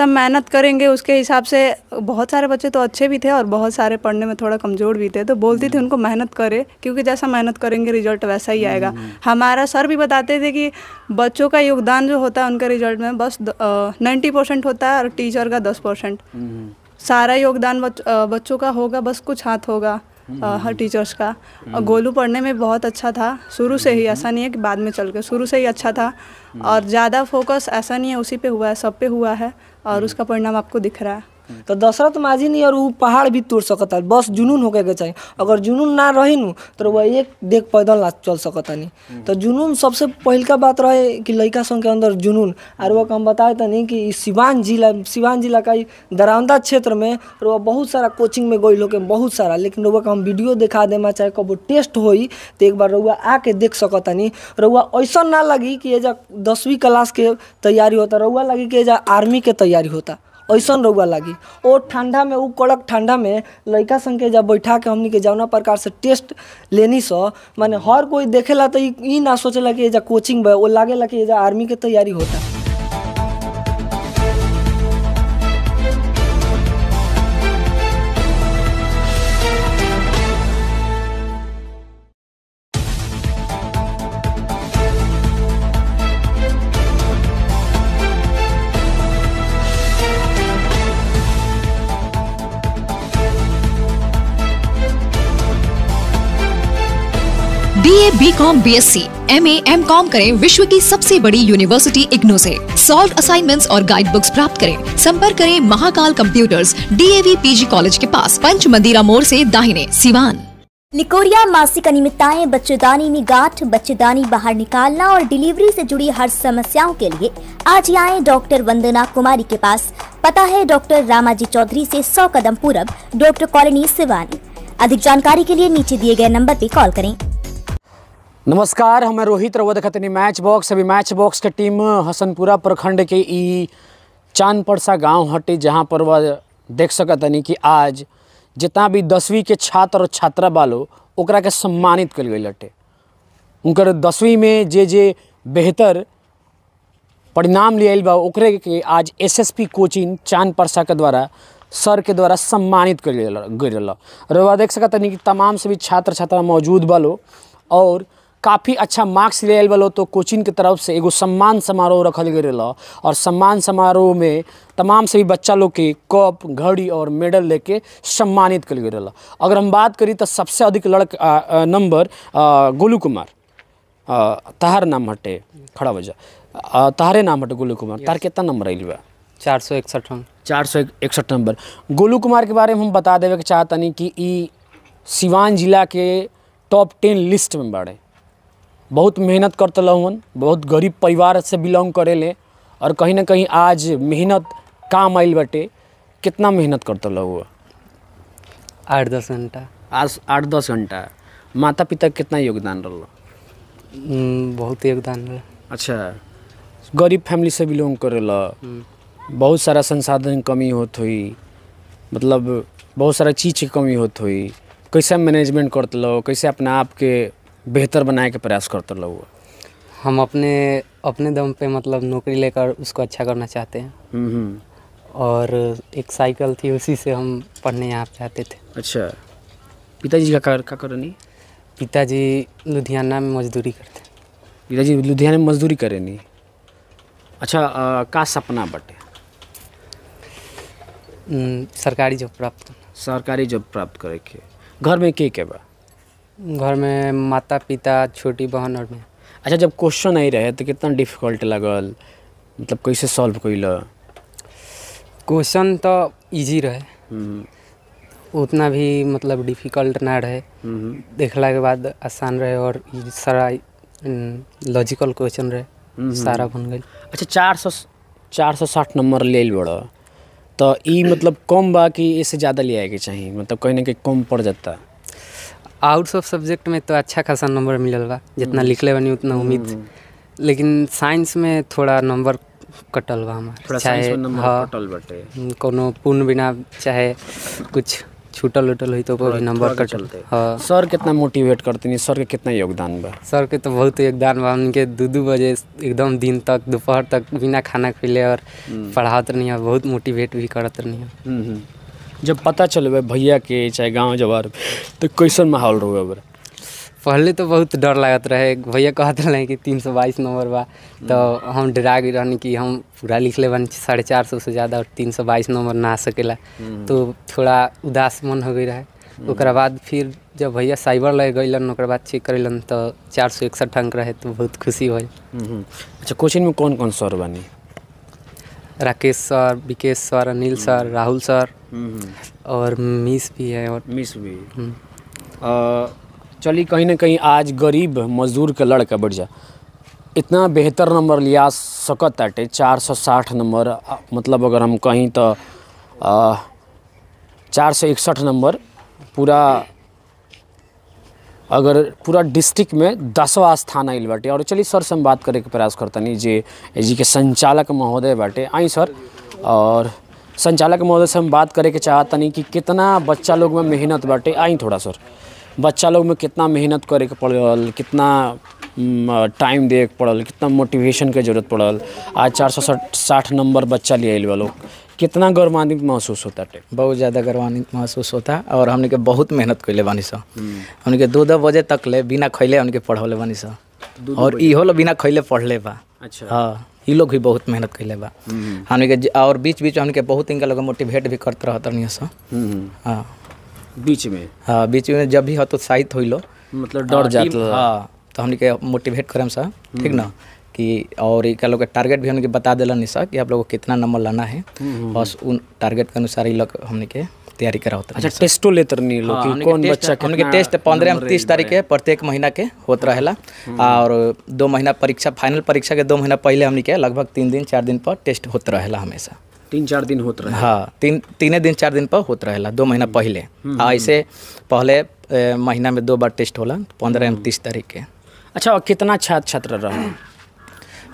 सब मेहनत करेंगे उसके हिसाब से बहुत सारे बच्चे तो अच्छे भी थे और बहुत सारे पढ़ने में थोड़ा कमज़ोर भी थे तो बोलती थी उनको मेहनत करे क्योंकि जैसा मेहनत करेंगे रिजल्ट वैसा ही आएगा हम्म। हमारा सर भी बताते थे कि बच्चों का योगदान जो होता है उनके रिजल्ट में बस नाइन्टी परसेंट होता है और टीचर का दस परसेंट हम्म। सारा योगदान बच, बच्चों का होगा बस कुछ हाथ होगा हम्म। हर टीचर्स का और गोलू पढ़ने में बहुत अच्छा था शुरू से ही ऐसा नहीं है कि बाद में चल के शुरू से ही अच्छा था और ज़्यादा फोकस ऐसा नहीं है उसी पे हुआ है सब पे हुआ है और उसका परिणाम आपको दिख रहा है तो दशरथ माझी नहीं और वो पहाड़ भी तोड़ सकता बस जुनून होके के चाहिए अगर जुनून ना रही नु तो वह एक देख पैदल ना चल सकता नहीं हम्म। तो जुनून सबसे पहिलका बात रहे कि लड़का संग के अंदर जुनून और वह हम बताए तो नहीं कि सिवान जिला सिवान जिला का दरौंदा क्षेत्र में वह बहुत सारा कोचिंग में गई लोग बहुत सारा लेकिन रुआ का हम वीडियो दिखा देमा चाहे कब टेस्ट हो तो एक बार रउआ आके देख सकतानी रउआ ऐसा ना लगी कि एजा दसवीं क्लास के तैयारी होता रउआ लगी कि एजा आर्मी के तैयारी होता ऐसा रउआ लगी और ठंडा में उ कड़क ठंडा में लड़का सन के जब बैठा के हमनी के जौना प्रकार से टेस्ट लेनी सो माने हर कोई देखेला तो ना सोचेला कि कोचिंग बा वो लागेला कि आर्मी के तैयारी होता B A B Com B S C M A M Com करें विश्व की सबसे बड़ी यूनिवर्सिटी इग्नो से सॉल्व असाइनमेंट्स और गाइड बुक्स प्राप्त करें संपर्क करें Mahakal computers P G college के पास पंच मंदिरा मोड़ से दाहिने सिवान निकोरिया मासिक अनियमितताएं बच्चेदानी में गांठ बच्चेदानी बाहर निकालना और डिलीवरी से जुड़ी हर समस्याओं के लिए आज आए डॉक्टर वंदना कुमारी के पास पता है डॉक्टर रामाजी चौधरी से सौ कदम पूरब डॉक्टर कॉलोनी सिवान अधिक जानकारी के लिए नीचे दिए गए नंबर पर कॉल करें नमस्कार हमें रोहित रवो देखनी मैच बॉक्स अभी मैच बॉक्स के टीम हसनपुरा प्रखंड के ई चांदपड़सा परसा गाँव हटे जहाँ पर वह देख सकतनी कि आज जितना भी दसवीं के छात्र और छात्रा बालो ओकरा के सम्मानित कर गई हटे उनकर दसवीं में जे जे बेहतर परिणाम लिया बा ओकरे के आज एसएसपी कोचिंग चांद परसा के द्वारा सर के द्वारा सम्मानित कर गई रहा देख सकतनी कि तमाम सभी छात्र छात्रा मौजूद बालो और काफ़ी अच्छा मार्क्स ले आयल तो कोचिंग के तरफ से एगो सम्मान समारोह रखल गए और सम्मान समारोह में तमाम सभी बच्चा लोग के कप घड़ी और मेडल लेके सम्मानित कल गए अगर हम बात करी तो सबसे अधिक लड़का नंबर गोलू कुमार तहार नाम हटे खड़ा वजह तहारे नाम हटे गोलू कुमार तार कितना नंबर आयल बा चार सौ इकसठ चार सौ इकसठ नंबर गोलू कुमार के बारे में हम बता देवे के चाहतनी कि सिवान जिला के टॉप टेन लिस्ट में बढ़े बहुत मेहनत करते हन बहुत गरीब परिवार से बिलोंग ले और कहीं ना कहीं आज मेहनत काम आये बटे कितना मेहनत करते हुआ आठ दस घंटा आज आठ दस घंटा माता पिता कितना योगदान रहा बहुत योगदान रहा अच्छा गरीब फैमिली से बिलोंग करेला हम्म। बहुत सारा संसाधन कमी होत हुई मतलब बहुत सारा चीज़ की कमी होत हुई कैसे मैनेजमेंट करते लो कैसे अपना आप के बेहतर बनाए के प्रयास करते लोग हम अपने अपने दम पे मतलब नौकरी लेकर उसको अच्छा करना चाहते हैं हम्म, हम्म। और एक साइकिल थी उसी से हम पढ़ने यहाँ चाहते थे अच्छा पिताजी का कर, का पिताजी लुधियाना में मजदूरी करते पिताजी लुधियाना में मजदूरी करे नहीं अच्छा आ, का सपना बटे सरकारी जॉब प्राप्त सरकारी जॉब प्राप्त करे के घर में के के बा घर में माता पिता छोटी बहन और मैं अच्छा जब क्वेश्चन आई रहे तो कितना डिफिकल्ट लगल मतलब कैसे सॉल्व कैल क्वेश्चन तो इजी रहे हम्म। उतना भी मतलब डिफिकल्ट ना रहे हम्म। देखला के बाद आसान रहे और सारा लॉजिकल क्वेश्चन रहे हम्म, सारा बन गई अच्छा चार सौ चार सौ साठ नंबर ले बड़ा तो ई मतलब कम बा कि इससे ज़्यादा ले आए के चाहिए मतलब कहीं ना कहीं कम पड़ जाता आउट्स ऑफ सब्जेक्ट में तो अच्छा खासा नंबर मिलल बा जितना हम्म। लिखले बनी उतना उम्मीद हम्म। लेकिन साइंस में थोड़ा नंबर कटल बा हमार चाहे हाँ हम्म, कोनो बिना चाहे कुछ छूटल उटल हुई तो भी नंबर चलते हाँ सर कितना मोटिवेट करते हैं सर के कितना योगदान बा सर के तो बहुत योगदान बा उनके दो दो बजे एकदम दिन तक दोपहर तक बिना खाना खिले और पढ़ाते रही बहुत मोटिवेट भी करते है जब पता चल भैया के चाहे गाँव जवार तो कैसन माहौल रह पहले तो बहुत डर लागत रहे भैया कहते रहें कि तीन सौ बाईस नंबर बा तो हम्म। हम डरा गए रहने कि हम पूरा लिख ले बन साढ़े चार सौ से ज़्यादा और तीन सौ बाईस नंबर ना आ सकेला हम्म। तो थोड़ा उदास मन हो गई रहे हम्म। बाद फिर जब भैया साइबर लग गए बाद चेक कर तो चार सौ इकसठ अंक रहे तो बहुत खुशी हो अच्छा कोचिंग में कौन कौन सर बनी राकेश सर विकेश सर अनिल हम्म। सर राहुल सर हम्म, हम्म। और मिस भी है और मिस भी चलिए कहीं ना कहीं आज गरीब मजदूर के लड़का बढ़ जा इतना बेहतर नंबर लिया सकत आटे चार सौ साठ नंबर मतलब अगर हम कहीं तो चार सौ इकसठ नंबर पूरा अगर पूरा डिस्ट्रिक्ट में दसवा स्थान आइल बाटे और चलिए सर से हम बात करे के प्रयास करतनी जे जी के संचालक महोदय बाटे आई सर और संचालक महोदय से हम बात करे के चाहतनी कि कितना बच्चा लोग में मेहनत बाटे आई थोड़ा सर बच्चा लोग में कितना मेहनत करे के पड़ल कितना टाइम दे के पड़ल कितना मोटिवेशन के जरूरत पड़ल आज चार सौ साठ नंबर बच्चा लिया आइल लोग कितना गौरवान्वित महसूस होता टे बहुत ज़्यादा गौरवान्वित महसूस होता और हमने के बहुत मेहनत कैले बनी सर हम्म। हमने के दो दो बजे तक ले बिना खैले हमने के पढ़ौले बनी सर और इहो लो बिना खैले पढ़ले बा अच्छा हाँ ये लोग भी बहुत मेहनत कैले बा हम्म। हमने के और बीच बीच हमने के बहुत इनका लोग मोटिवेट भी करते रहते नहीं सा हम्म, हाँ बीच में हाँ बीच में जब भी हतोत्साहित हो तो लो मतलब डर हाँ, जाते हाँ तो हमने के मोटिवेट करम सर ठीक ना कि और एक लोग टारगेट भी हमने बता दिलन सर कि आप लोग को कितना नंबर लाना है बस उन टारगेट के अनुसार ही लोग हमने के तैयारी करा होता अच्छा टेस्टो तो लेते रहनी लोग हाँ, कौन बच्चा हमने टेस्ट पंद्रह तीस तारीख के प्रत्येक महीना के होता रहेला और दो महीना परीक्षा फाइनल परीक्षा के दो महीना पहले हमने के लगभग तीन दिन चार दिन पर टेस्ट होता रहेला हमेशा तीन चार दिन होता रहे हाँ तीन तीने दिन चार दिन पर होता रहेला दो महीना पहले ऐसे पहले महीना में दो बार टेस्ट होला पंद्रह तीस तारीख के अच्छा और कितना छात्र छात्र रहा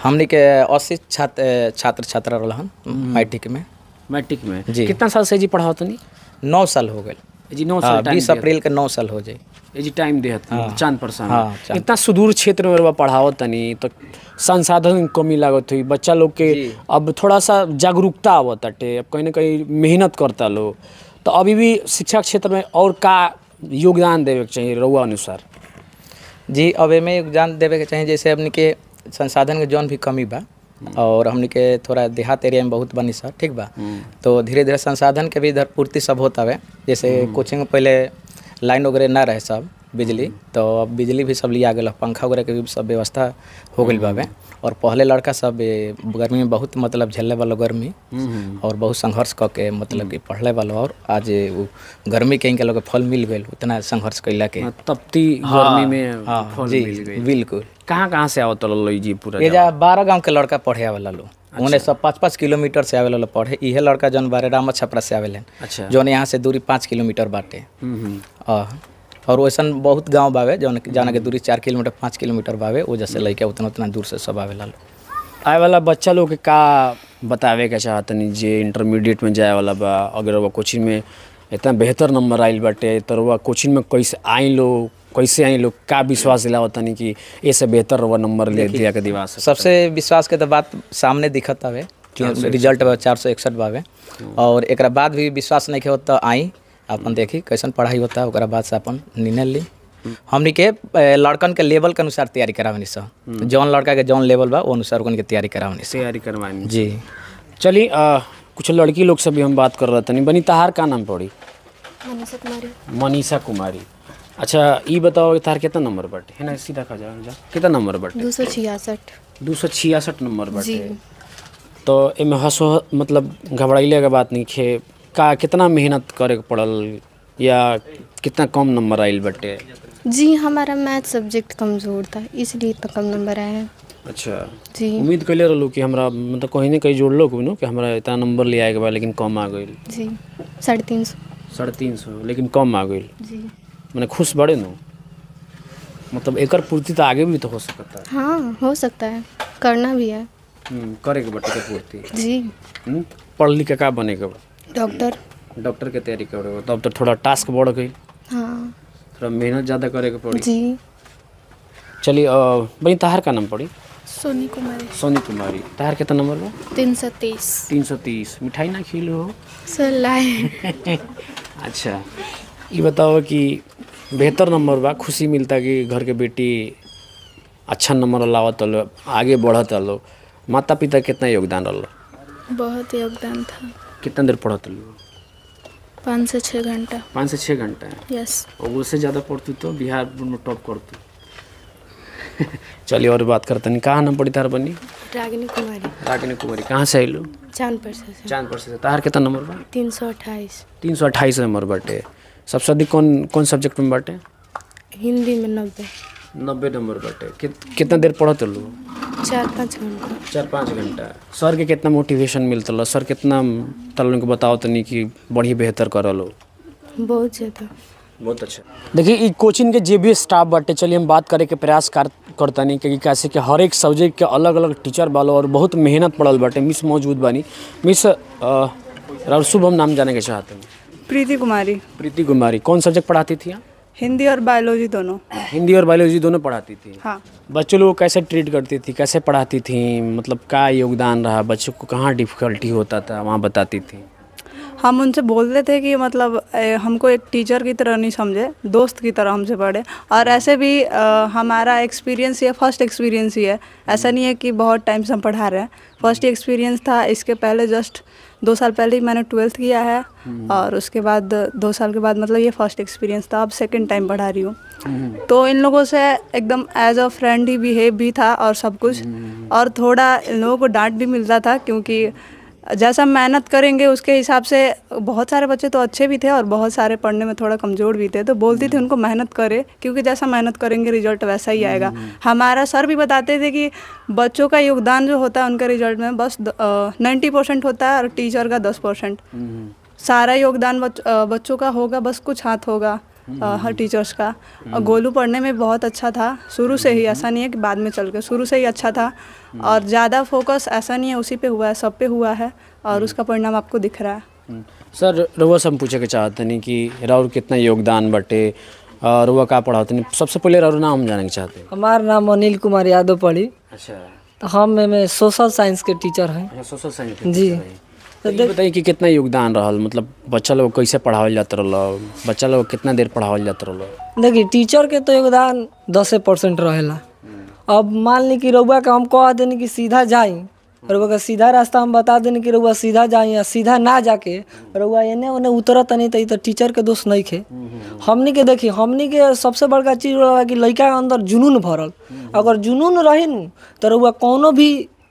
हमने के अस्सी छात्र छात्र छात्रा हन मैट्रिक में मैट्रिक में जी कितना साल से जी पढ़ा नहीं नौ साल हो गए जी नौ साल हाँ, बीस अप्रैल के नौ साल हो जाए जी टाइम दे चांद पर हाँ, इतना सुदूर क्षेत्र में पढ़ाओ तनी तो संसाधन कमी लागत हुई बच्चा लोग के अब थोड़ा सा जागरूकता तटे अब कहीं ना कहीं मेहनत करता लोग तो अभी भी शिक्षा क्षेत्र में और का योगदान देवे के चाहिए रउआ अनुसार जी अब में योगदान देवे के चाहिए जैसे अपने के संसाधन के जौन भी कमी बा और हमने के थोड़ा देहात एरिया में बहुत बनी सर ठीक बा तो धीरे धीरे संसाधन के भी इधर पूर्ति सब होता है जैसे हम्म। कोचिंग पहले लाइन वगैरह ना रहे सब बिजली तो अब बिजली भी सब लिया गया पंखा वगैरह के भी सब व्यवस्था हो गई बाबे और पहले लड़का सब गर्मी में बहुत मतलब झेलने वाले गर्मी हम्म। और बहुत संघर्ष क के मतलब कि हम्म। पढ़ले वाले और आज वो गर्मी के लोग फल मिल गए उतना संघर्ष कैला के तपती गर्मी हाँ, में हाँ, फल बिल्कुल कहाँ कहाँ से आवत जी पूरा बारह गाँव के लड़का पढ़े वाला लोग उन्हें अच्छा। सब पाँच पाँच किलोमीटर से आवे लोग पढ़े इहे लड़का जो बारे रामा छपरा से आवेलन अच्छा जौन यहाँ से दूरी पाँच किलोमीटर बाटे हम्म, और वैसा बहुत गाँव बावे जौन जाना के दूरी चार किलोमीटर पाँच किलोमीटर बावे वो जैसे लैके उतना उतना दूर से सब आवे ला आए वाला बच्चा लोग के का बतावे के चाहतनी जे इंटरमीडिएट में जाए वाला बा अगर वह कोचिंग में इतना बेहतर नंबर आयल बाटे तो वह कोचिंग में कैसे आई लोग कैसे आई लोग का विश्वास दिलावा नहीं कि ऐसे बेहतर वह नंबर ले दिया के दिवास सबसे विश्वास के तो बात सामने दिखत हवे रिजल्ट चार सौ इकसठ बावे हाँ। और एक बाद भी विश्वास नहीं होता हो तो आई अपन देखी कैसन पढ़ाई होता है ओकरा बाद से अपन निर्णय ली हमनी के लड़कन के लेवल के अनुसार तैयारी करावनी सर हम्म। जौन लड़का के जौन लेवल बा अनुसार उनके तैयारी करावनी तैयारी करवानी जी चली आ, कुछ लड़की लोग से भी हम बात कर रहे थे बनी तहार का नाम पड़ी मनीषा कुमारी मनीषा कुमारी अच्छा ये बताओ कि तार कितना नंबर बट है ना सीधा खा जाओ जा कितना नंबर बट दो सौ छियासठ दो सौ छियासठ नंबर बटे तो इमें हंसो मतलब घबराइले का बात नहीं खे का कितना मेहनत करे पड़ल या कितना कम नंबर आयल बटे जी हमारा मैथ सब्जेक्ट कमज़ोर था इसलिए इतना कम नंबर आया अच्छा जी उम्मीद कैले रहलू कि हमारा मतलब कहीं ना कहीं जोड़लो कोनो कि हमारा इतना नंबर ले आएगा लेकिन कम आ गई जी साढ़े तीन सौ साढ़े तीन सौ लेकिन कम आ गई जी मैंने खुश बड़े ना मतलब एक पूर्ति तो आगे भी तो हो सकता है हाँ हो सकता है करना भी है हम्म, करेगा बटे पूर्ति जी हम्म, पढ़ लिख का बनेगा डॉक्टर डॉक्टर के तैयारी करो तब तो, तो थोड़ा टास्क बढ़ गई हाँ थोड़ा मेहनत ज़्यादा करे के पड़ी जी चलिए भाई तहार का नाम पड़ी सोनी कुमारी सोनी कुमारी तहार कितना नंबर हो तीन सौ तीस तीन सौ तीस मिठाई ना खिलो सर लाए अच्छा ये बताओ कि बेहतर नंबर बा खुशी मिलता कि घर के बेटी अच्छा नंबर लावत आगे बढ़ा बढ़त माता पिता कितना योगदान रहा बहुत योगदान था कितना देर पढ़ाते लोग पाँच से छः घंटा पाँच से छः घंटा यस और उससे ज़्यादा पढ़ती तो बिहार में टॉप करती चलिए और बात करते हैं कहाँ नाम पड़ी तार बनी रागिनी कुमारी रागिनी कुमारी कहाँ से आई लोग चांदपुर से चांदपुर से तार कितना नंबर बा तीन सौ अट्ठाईस तीन सौ अट्ठाईस नंबर बटे सबसे अधिक कौन कौन सब्जेक्ट में बटे हिंदी में नब्बे नब्बे नंबर बटे कितना देर पढ़त चलो चार पाँच घंटा चार पाँच घंटा सर के कितना मोटिवेशन मिलता लो सर कितना तल को बताओ तो नहीं कि बढ़िया बेहतर कर लो बहुत ज़्यादा बहुत अच्छा देखिए कोचिंग के जो भी स्टाफ बटे चलिए हम बात करे के प्रयास कर नहीं क्योंकि कैसे कि हर एक सब्जेक्ट के अलग अलग टीचर बालो और बहुत मेहनत पड़ल बटे मिस मौजूद बनी मिस राउर शुभ हम नाम जाने के चाहते हैं प्रीति कुमारी प्रीति कुमारी कौन सब्जेक्ट पढ़ाती थी आप हिंदी और बायोलॉजी दोनों हिंदी और बायोलॉजी दोनों पढ़ाती थी हाँ बच्चों लोग कैसे ट्रीट करती थी कैसे पढ़ाती थी मतलब क्या योगदान रहा बच्चों को कहाँ डिफ़िकल्टी होता था वहाँ बताती थी हम उनसे बोलते थे कि मतलब ए, हमको एक टीचर की तरह नहीं समझे दोस्त की तरह हमसे पढ़े और ऐसे भी आ, हमारा एक्सपीरियंस ये फर्स्ट एक्सपीरियंस ही है ऐसा नहीं है कि बहुत टाइम से हम पढ़ा रहे हैं फर्स्ट एक्सपीरियंस था इसके पहले जस्ट दो साल पहले ही मैंने ट्वेल्थ किया है हम्म। और उसके बाद दो साल के बाद मतलब ये फर्स्ट एक्सपीरियंस था अब सेकेंड टाइम पढ़ा रही हूँ हम्म। तो इन लोगों से एकदम एज अ फ्रेंड ही बिहेव भी था और सब कुछ हम्म। और थोड़ा इन लोगों को डांट भी मिलता था क्योंकि जैसा मेहनत करेंगे उसके हिसाब से बहुत सारे बच्चे तो अच्छे भी थे और बहुत सारे पढ़ने में थोड़ा कमज़ोर भी थे तो बोलती थी उनको मेहनत करे क्योंकि जैसा मेहनत करेंगे रिजल्ट वैसा ही आएगा हम्म। हमारा सर भी बताते थे कि बच्चों का योगदान जो होता है उनके रिजल्ट में बस नाइन्टी परसेंट होता है और टीचर का दस परसेंट हम्म। सारा योगदान बच, बच्चों का होगा बस कुछ हाथ होगा हम्म, हर टीचर्स हम्म। का और हम्म। गोलू पढ़ने में बहुत अच्छा था शुरू से ही ऐसा नहीं है कि बाद में चल के शुरू से ही अच्छा था और ज़्यादा फोकस ऐसा नहीं है उसी पे हुआ है सब पे हुआ है और उसका परिणाम आपको दिख रहा है सर रुआ से हम पूछे के चाहते नहीं कि राहुल कितना योगदान बटे रउआ का पढ़ाते नहीं सबसे पहले राहुल नाम जाने के चाहते हमारा नाम अनिल कुमार यादव पढ़ी अच्छा तो हम सोशल साइंस के टीचर हैं सोशल अच्छा, साइंस जी तो बताइए कि कितना योगदान रहा मतलब बच्चा लोग कैसे पढ़ावल जात रहा बच्चा लोग कितना देर पढ़ावल जात रहा देखिए टीचर के तो योगदान दसे परसेंट रहेला अब मान ली कि रउआ के हम कह दें कि सीधा जाए रउआ का सीधा रास्ता हम बता दें कि रउआ सीधा जाए या सीधा ना जाके रउआ एने ओने उतरत नहीं तो टीचर के दोस्त नहीं खे हमनी के देखी हमनी के सबसे बड़का चीज़ रहा कि लड़का के अंदर जुनून भरल अगर जुनून रही तो रउआ कौनो भी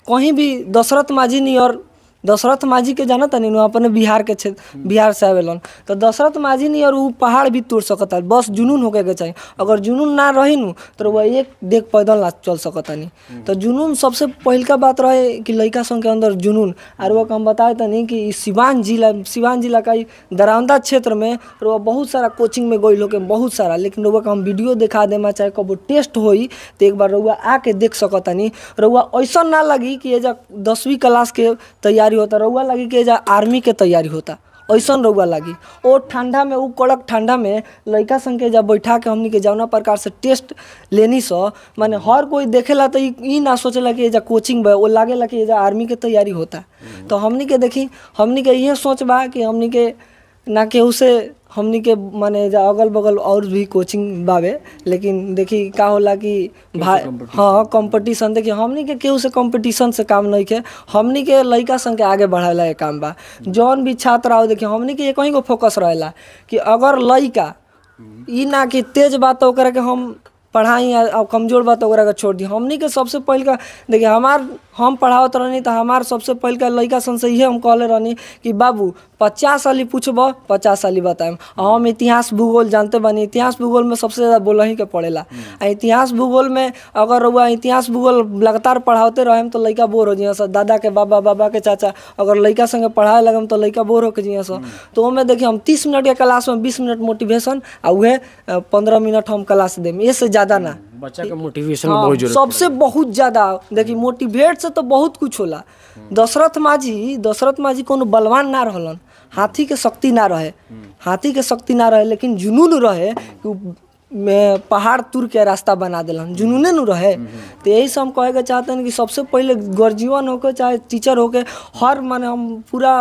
कहीं भी दशरथ माझी नहीं और दशरथ माझी के जाना नहीं अपने बिहार के क्षेत्र बिहार से आवेलन तो दशरथ माझी नहीं और वो पहाड़ भी तोड़ सकता बस जुनून होके के चाहिए अगर जुनून ना रही नु तो वह एक देख पैदल ना चल सकता नहीं तो जुनून सबसे पहलका बात रहे कि लड़का सन के अंदर जुनून और वह हम बताए नहीं कि सिवान जिला सिवान जिला का दरौंदा क्षेत्र में वह बहुत सारा कोचिंग में गई लोग बहुत सारा लेकिन रुआ का हम वीडियो दिखा देना चाहे कब टेस्ट हो तो एक बार रुआ आके देख सकता नहीं रुआ ऐसा ना लगी कि एजा दसवीं क्लास के तैयारी तैयारी होता रउआ लगी कि जा आर्मी के तैयारी होता ऐसा रउआ लगी और ठंडा में उ कड़क ठंडा में लड़का सन के जब बैठा के हमनी के जौना प्रकार से टेस्ट लेनी सो माने हर कोई देखेला तो ई ना सोचेला कि जा कोचिंग बा वो ला कि जा आर्मी के तैयारी होता हम्म। तो हमनी के देखी हमनी के ये सोच बा कि हमनी के ना केहू से हमनी के माने जा अगल बगल और भी कोचिंग बावे लेकिन देखी का होला कि भाई हाँ कंपटीशन देखी हमनी के केहू से कंपटीशन से काम नहीं के हमनी के लड़का संग के आगे बढ़ेला काम बा हम्म। जौन भी छात्र आओ देखी हमनी के एक को फोकस रहे कि अगर लड़का ये हम्म। ना कि तेज बात तो के हम पढ़ाई और कमज़ोर बात तो छोड़ दी हमनी के सबसे पहले का देखिए हमार हम पढ़ावत रहनी तो हमार सबसे पहले का लड़का सन से ये हम कहले रहनी कि बाबू पचास साली पूछब पचास साली बताएम हम इतिहास भूगोल जानते बनी इतिहास भूगोल में सबसे ज़्यादा बोल ही के पड़ेला हम्म। आ इतिहास भूगोल में अगर रुआ इतिहास भूगोल लगातार पढ़ाते रहेम तो लड़का बोर हो जी सर दादा के बाबा बाबा के चाचा अगर लड़का संगे पढ़ाए लगम तो लड़का बोर हो के जी सर हम्म। तो में देखिए हम तीस मिनट के क्लास में बीस मिनट मोटिवेशन आ उहे पंद्रह मिनट हम क्लास देम इससे ज़्यादा ना बच्चा का मोटिवेशन हाँ, बहुत सबसे बहुत ज्यादा देखिए मोटिवेट हम्म। से तो बहुत कुछ होला दशरथ माझी दशरथ माझी कोनो बलवान ना रहलन हाथी के शक्ति ना रहे हम्म। हाथी के शक्ति ना रहे लेकिन जुनून रहे कि पहाड़ तुर के रास्ता बना दिलन हम्म। जुनूने न रहे तो यही से हम कहे के चाहते हैं कि सबसे पहले गर्जीवन होकर चाहे टीचर होकर हर माने हम पूरा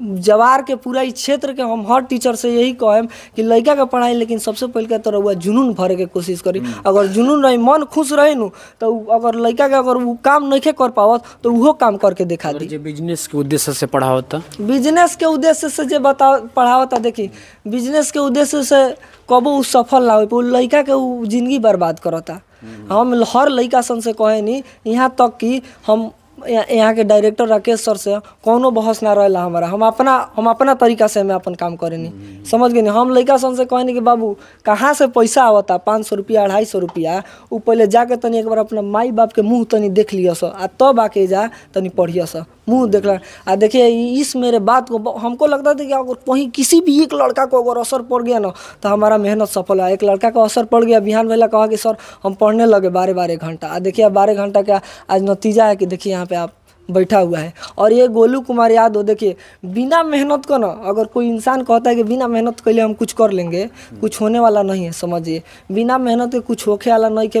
जवार के पूरा इस क्षेत्र के हम हर टीचर से यही कहम कि लड़का के पढ़ाई लेकिन सबसे पहले तो रउआ जुनून भरे के कोशिश करी हम्म। अगर जुनून रही मन खुश रही नु तो अगर लड़का के अगर वो काम नहीं कर पावत तो वो काम करके दिखा दी बिजनेस के उद्देश्य से पढ़ावता बिजनेस के उद्देश्य से जो बता पढ़ावता देखी बिजनेस के उद्देश्य से कबो उ सफल ना हो लड़का के जिंदगी बर्बाद करता हम्म। हम हर लड़का सन से कहे नी यहाँ तक कि हम यहाँ के डायरेक्टर राकेश सर से कोनो बहस ना रहा हमारा हम अपना हम अपना तरीका से हमें अपन काम करेनी समझ गए हम लड़का सन से कहनी कि बाबू कहाँ से पैसा आवता पाँच सौ रुपया अढ़ाई सौ रुपया उ पहले जाके तनी एक बार अपना माई बाप के मुँह तनी देख लिया सो आ तब तो आके जा तनी पढ़िय सो मुँह ल आ देखिए इस मेरे बात को हमको लगता था कि अगर कहीं किसी भी एक लड़का को अगर असर पड़ गया ना तो हमारा मेहनत सफल है एक लड़का को असर पड़ गया बिहान वाला कहा कि सर हम पढ़ने लगे बारह बारह घंटा आ देखिए बारह घंटा का आज नतीजा है कि देखिए यहाँ पे आप बैठा हुआ है और ये गोलू कुमार यादव देखिए बिना मेहनत को ना अगर कोई इंसान कहता है कि बिना मेहनत के लिए हम कुछ कर लेंगे कुछ होने वाला नहीं है समझिए बिना मेहनत के कुछ होखे वाला नहीं के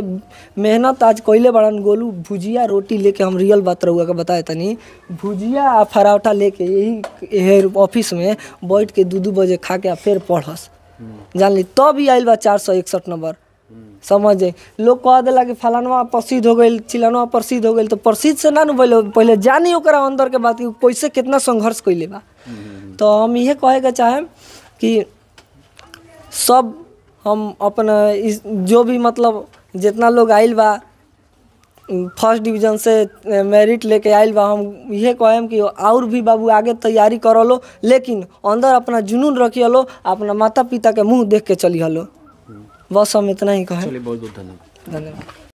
मेहनत आज कैले बड़न गोलू भुजिया रोटी लेके हम रियल बात रहुआ के बताए तनी भुजिया आ फराठा लेके यही ऑफिस में बैठ के दू दू बजे खा के फिर पढ़स हम्म। जान ली तब तो ही आयल बा चार सौ इकसठ नंबर समझ लोग कह दिला कि फलानवा प्रसिद्ध हो गई चिलानवा प्रसिद्ध हो गई तो प्रसिद्ध से ना न बोलो पहले जानी ओकरा अंदर के बात कि कैसे कितना संघर्ष कैले बा तो हम ये कहे के चाहे कि सब हम अपन जो भी मतलब जितना लोग आइल बा फर्स्ट डिवीजन से मेरिट लेके आइल बा हम ये कहम कि और भी बाबू आगे तैयारी करलो लेकिन अंदर अपना जुनून रखियलो अपना माता पिता के मुंह देख के चलिहलो बस हम इतना ही कहें बहुत बहुत धन्यवाद धन्यवाद